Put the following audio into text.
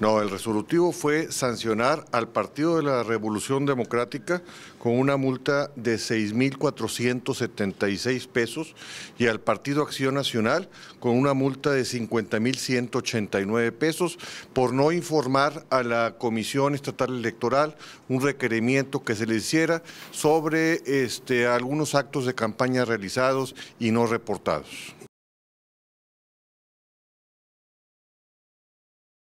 No, el resolutivo fue sancionar al Partido de la Revolución Democrática con una multa de 6.476 pesos y al Partido Acción Nacional con una multa de 50.189 pesos por no informar a la Comisión Estatal Electoral un requerimiento que se le hiciera sobre este, algunos actos de campaña realizados y no reportados.